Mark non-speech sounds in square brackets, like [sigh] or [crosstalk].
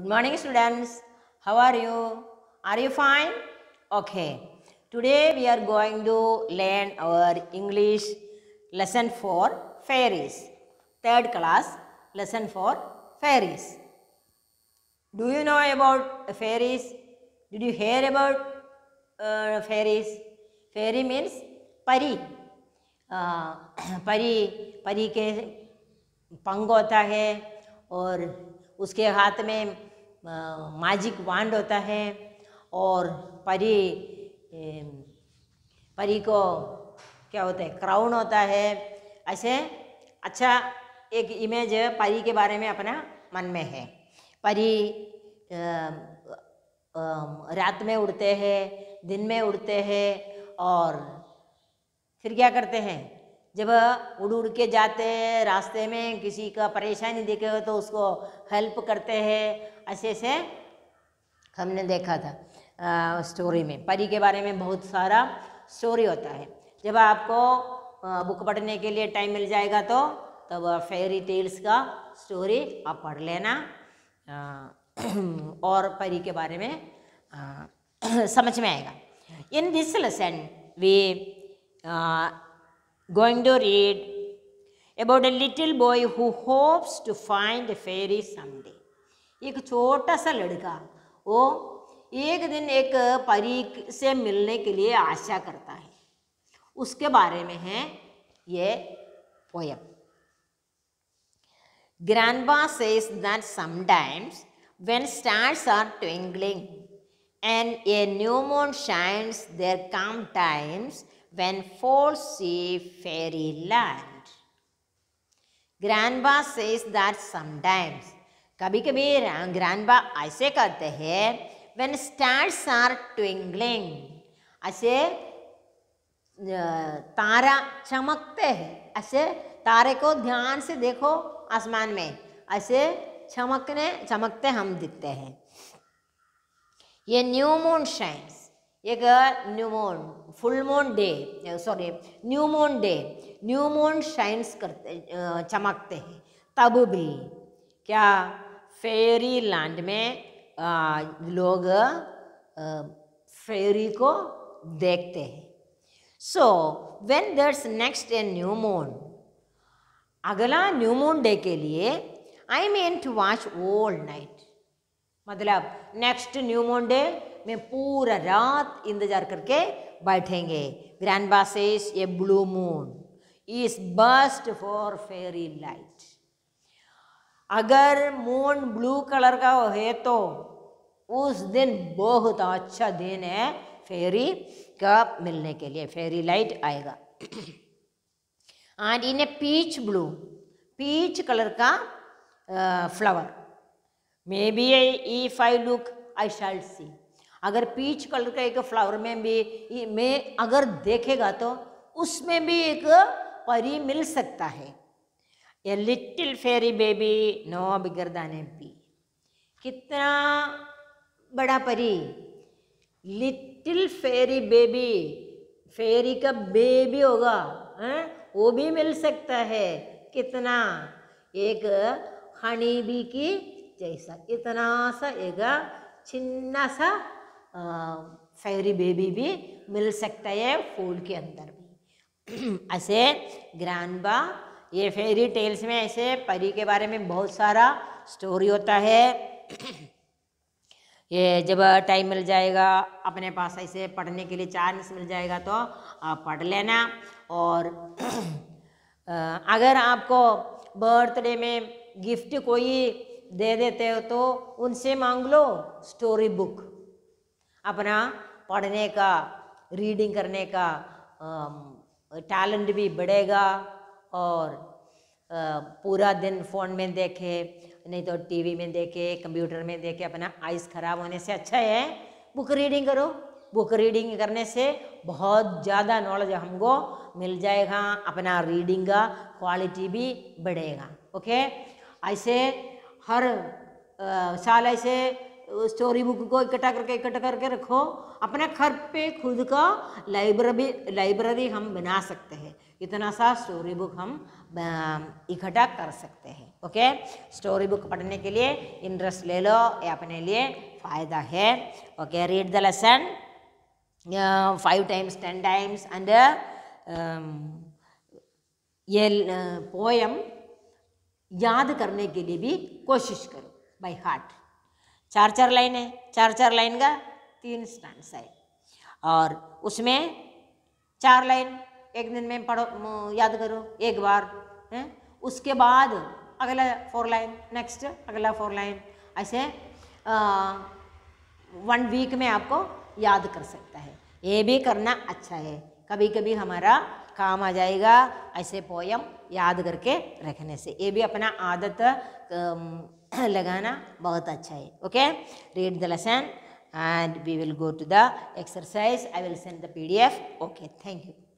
Good morning students. How are you? Are you fine? Okay. Today we are going to learn our English lesson for fairies. Third class lesson for fairies. Do you know about fairies? Did you hear about uh, fairies? Fairy means pari uh, pari pari ke पंख होता है और उसके हाथ में magic वांड होता है और परी परी को क्या होता है क्राउन होता है ऐसे अच्छा एक इमेज परी के बारे में अपना मन में है परी रात में उड़ते हैं दिन में उड़ते हैं और फिर क्या करते हैं जब उड़ उड़ के जाते हैं रास्ते में किसी का परेशानी देखे हो तो उसको हेल्प करते हैं ऐसे ऐसे हमने देखा था आ, स्टोरी में परी के बारे में बहुत सारा स्टोरी होता है जब आपको आ, बुक पढ़ने के लिए टाइम मिल जाएगा तो तब फेरी टेल्स का स्टोरी आप पढ़ लेना आ, [clears throat] और परी के बारे में आ, [clears throat] समझ में आएगा in this lesson we going to read about a little boy who hopes to find a fairy someday. ek छोटा sa ladka wo ek din ek pari se milne ke liye aasha karta hai uske bare mein hai ye poem Grandpa says that sometimes when stars are twinkling and a new moon shines, there come times when falls see fairyland. Grandpa says that sometimes. कभी कभी grandpa ऐसे करते हैं when stars are twinkling. ऐसे तारा चमकते हैं ऐसे तारे को ध्यान से देखो आसमान में ऐसे चमकने चमकते हम दिखते हैं ये न्यू मून शाइन्स एक new moon full moon day sorry new moon day new moon shines करते चमकते हैं तब भी क्या फेरी लैंड में आ, लोग आ, फेरी को देखते हैं so when there's next a new moon अगला न्यू मून डे के लिए I mean to watch old night मतलब नेक्स्ट न्यू मून डे में पूरा रात इंतजार करके बैठेंगे ग्रैंडबा is a blue moon is best for fairy light अगर मून ब्लू कलर का है तो उस दिन बहुत अच्छा दिन है फेरी का मिलने के लिए फेरी लाइट आएगा and in a peach blue peach colour का flower may be I if I look I shall see अगर पीच कलर का एक फ्लावर में भी में अगर देखेगा तो उसमें भी एक परी मिल सकता है a little fairy baby no bigger than a कितना बड़ा परी लिटिल फेरी बेबी फेरी का बेबी होगा है? हाँ? वो भी मिल सकता है कितना एक हनी बी की जैसा इतना सा एक छिन्ना सा फैरी बेबी भी मिल सकता है फूल के अंदर भी ऐसे बा ये फेरी टेल्स में ऐसे परी के बारे में बहुत सारा स्टोरी होता है ये जब टाइम मिल जाएगा अपने पास ऐसे पढ़ने के लिए चांस मिल जाएगा तो आप पढ़ लेना और अगर आपको बर्थडे में गिफ्ट कोई दे देते हो तो उनसे मांग लो स्टोरी बुक अपना पढ़ने का रीडिंग करने का टैलेंट भी बढ़ेगा और पूरा दिन फ़ोन में देखे नहीं तो टीवी में देखे कंप्यूटर में देखे अपना आइस खराब होने से अच्छा है बुक रीडिंग करो बुक रीडिंग करने से बहुत ज़्यादा नॉलेज हमको मिल जाएगा अपना रीडिंग का क्वालिटी भी बढ़ेगा ओके ऐसे हर आ, साल ऐसे स्टोरी बुक को इकट्ठा करके इकट्ठा करके रखो अपने घर पे खुद का लाइब्रेरी लाइब्रेरी हम बना सकते हैं इतना सा स्टोरी बुक हम इकट्ठा कर सकते हैं ओके स्टोरी बुक पढ़ने के लिए इंटरेस्ट ले लो ये अपने लिए फ़ायदा है okay read the lesson five times ten times and ये पोएम याद करने के लिए भी कोशिश करो बाई हार्ट चार चार लाइन है चार चार लाइन का तीन स्टांस है और उसमें चार लाइन एक दिन में पढ़ो याद करो एक बार है उसके बाद अगला फोर लाइन नेक्स्ट अगला फोर लाइन ऐसे वन वीक में आपको याद कर सकता है ये भी करना अच्छा है कभी कभी हमारा काम आ जाएगा ऐसे पोयम याद करके रखने से ये भी अपना आदत [clears throat] लगाना बहुत अच्छा है okay read the lesson and we will go to the exercise I will send the P D F okay thank you